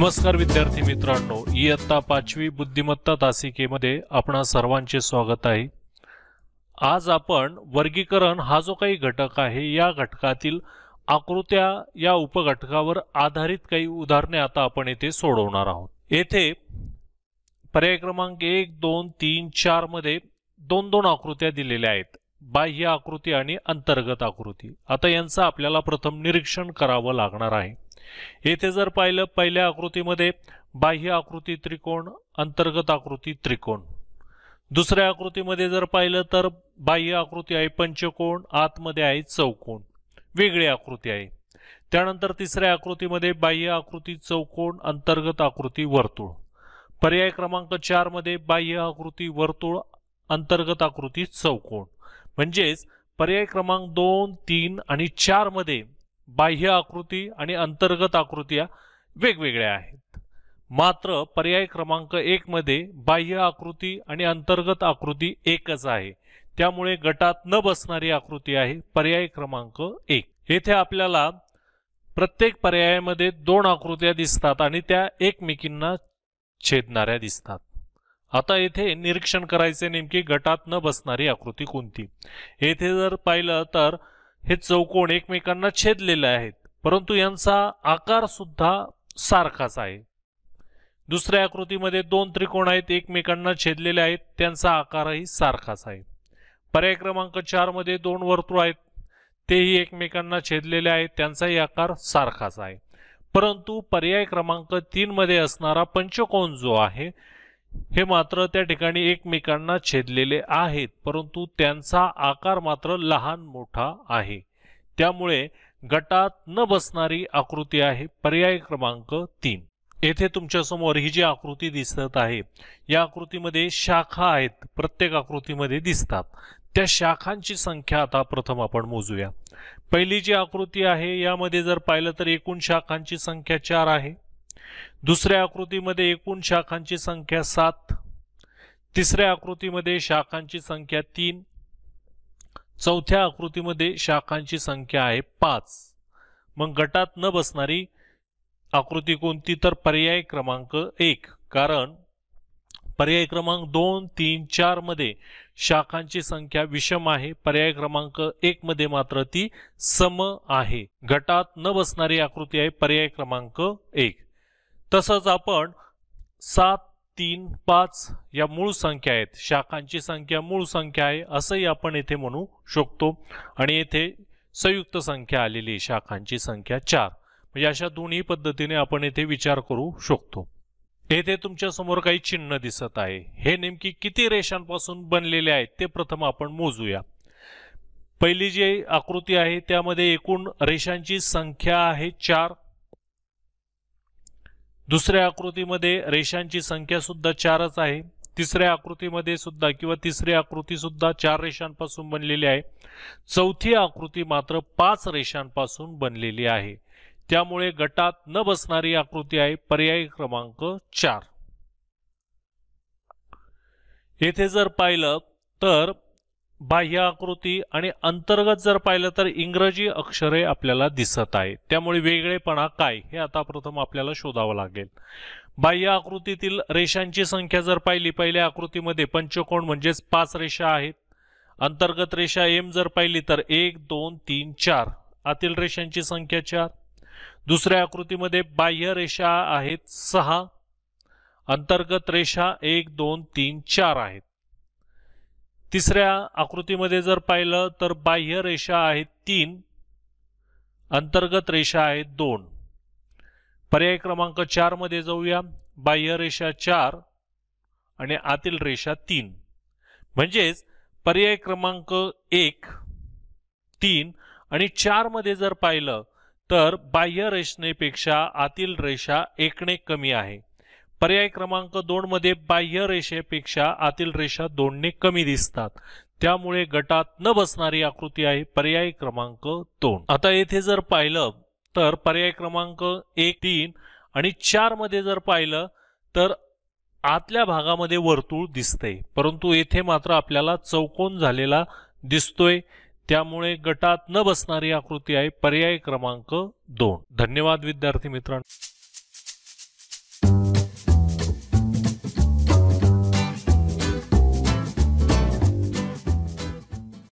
नमस्कार विद्यार्थी मित्रांनो इयत्ता पाचवी बुद्धिमत्ता तासिकेमध्ये आपणा सर्वांचे स्वागत आहे आज आपण वर्गीकरण हा जो काही घटक आहे या घटकातील आकृत्या या उपघटकावर आधारित काही उदाहरणे आता आपण येथे सोडवणार आहोत येथे पर्याय क्रमांक एक दोन तीन चार मध्ये दोन दोन आकृत्या दिलेल्या आहेत बाह्य आकृती आणि अंतर्गत आकृती आता यांचं आपल्याला प्रथम निरीक्षण करावं लागणार आहे येथे जर पाहिलं पहिल्या आकृतीमध्ये बाह्य आकृती त्रिकोण अंतर्गत आकृती त्रिकोण दुसऱ्या आकृतीमध्ये जर पाहिलं तर बाह्य आकृती आहे पंचकोण आतमध्ये आहे चौकोण वेगळी आकृती आहे त्यानंतर तिसऱ्या आकृतीमध्ये बाह्य आकृती चौकोन अंतर्गत आकृती वर्तुळ पर्याय क्रमांक चारमध्ये बाह्य आकृती वर्तुळ अंतर्गत आकृती चौकोण म्हणजेच पर्याय क्रमांक दोन तीन आणि चारमध्ये बाह्य आकृती आणि अंतर्गत आकृत्या वेगवेगळ्या आहेत मात्र पर्याय क्रमांक एक मध्ये बाह्य आकृती आणि अंतर्गत आकृती एकच आहे त्यामुळे गटात न बसणारी आकृती आहे पर्याय क्रमांक एक येथे आपल्याला प्रत्येक पर्यायामध्ये दोन आकृत्या दिसतात आणि त्या एकमेकींना छेदणाऱ्या दिसतात आता येथे निरीक्षण करायचे नेमकी गटात न बसणारी आकृती कोणती येथे जर पाहिलं तर हे चौकोन एकमेकांना छेदलेले आहेत परंतु यांचा आकार सुद्धा सारखाच आहे दुसऱ्या आकृतीमध्ये दोन त्रिकोण आहेत एकमेकांना छेदलेले आहेत त्यांचा आकारही सारखाच आहे पर्याय क्रमांक चारमध्ये दोन वर्तुळ आहेत तेही एकमेकांना छेदलेले आहेत त्यांचाही आकार सारखाच आहे परंतु पर्याय क्रमांक तीनमध्ये असणारा पंचकोन जो आहे हे मात्र त्या ठिकाणी एकमेकांना छेदलेले आहेत परंतु त्यांचा आकार मात्र लहान मोठा आहे त्यामुळे गटात न बसणारी आकृती आहे पर्याय क्रमांक तीन येथे तुमच्यासमोर ही जी आकृती दिसत आहे या आकृतीमध्ये शाखा आहेत प्रत्येक आकृतीमध्ये दिसतात त्या शाखांची संख्या आता प्रथम आपण मोजूया पहिली जी आकृती आहे यामध्ये जर पाहिलं तर एकूण शाखांची संख्या चार आहे दुसऱ्या आकृतीमध्ये एकूण शाखांची संख्या सात तिसऱ्या आकृतीमध्ये शाखांची संख्या तीन चौथ्या आकृतीमध्ये शाखांची संख्या आहे पाच मग गटात न बसणारी आकृती कोणती तर पर्याय क्रमांक एक कारण पर्याय क्रमांक दोन तीन चार मध्ये शाखांची संख्या विषम आहे पर्याय क्रमांक एक मध्ये मात्र ती सम आहे गटात न बसणारी आकृती आहे पर्याय क्रमांक एक तसंच आपण सात तीन पाच या मूळ संख्या आहेत शाखांची संख्या मूळ संख्या आहे असंही आपण येथे म्हणू शकतो आणि येथे संयुक्त संख्या आलेली शाखांची संख्या चार म्हणजे अशा दोन्ही पद्धतीने आपण येथे विचार करू शकतो येथे तुमच्या समोर काही चिन्ह दिसत आहे हे नेमकी किती रेषांपासून बनलेले आहेत ते प्रथम आपण मोजूया पहिली जी आकृती आहे त्यामध्ये एकूण रेषांची संख्या आहे चार दुसऱ्या आकृतीमध्ये रेषांची संख्या सुद्धा चारच आहे तिसऱ्या आकृतीमध्ये सुद्धा किंवा तिसरी आकृती सुद्धा चार रेषांपासून बनलेली आहे चौथी आकृती मात्र पाच रेषांपासून बनलेली आहे त्यामुळे गटात न बसणारी आकृती आहे पर्याय क्रमांक चार येथे जर पाहिलं तर बाह्य आकृती आणि अंतर्गत जर पाहिलं तर इंग्रजी अक्षरे आपल्याला दिसत आहे त्यामुळे वेगळेपणा काय हे आता प्रथम आपल्याला शोधावं लागेल बाह्य आकृतीतील रेषांची संख्या जर पाहिली पहिल्या आकृतीमध्ये पंचकोण म्हणजेच पाच रेषा आहेत अंतर्गत रेषा एम जर पाहिली तर एक दोन तीन चार आतील रेषांची संख्या चार दुसऱ्या आकृतीमध्ये बाह्य रेषा आहेत सहा अंतर्गत रेषा एक दोन तीन चार आहेत तिसऱ्या आकृतीमध्ये जर पाहिलं तर बाह्य रेषा आहेत तीन अंतर्गत रेषा आहेत दोन पर्याय क्रमांक चारमध्ये जाऊया बाह्य रेषा चार आणि आतील रेषा तीन म्हणजेच पर्याय क्रमांक एक तीन आणि चारमध्ये जर पाहिलं तर बाह्य रेषनेपेक्षा आतील रेषा एकने कमी आहे पर्याय क्रमांक दोन मध्ये बाह्य रेषेपेक्षा आतील रेषा दोनने कमी दिसतात त्यामुळे गटात न बसणारी आकृती आहे पर्याय क्रमांक दोन आता येथे जर पाहिलं तर पर्याय क्रमांक एक तीन आणि चार मध्ये जर पाहिलं तर आतल्या भागामध्ये वर्तुळ दिसते परंतु येथे मात्र आपल्याला चौकोन झालेला दिसतोय त्यामुळे गटात न बसणारी आकृती आहे पर्याय क्रमांक दोन धन्यवाद विद्यार्थी मित्रांनो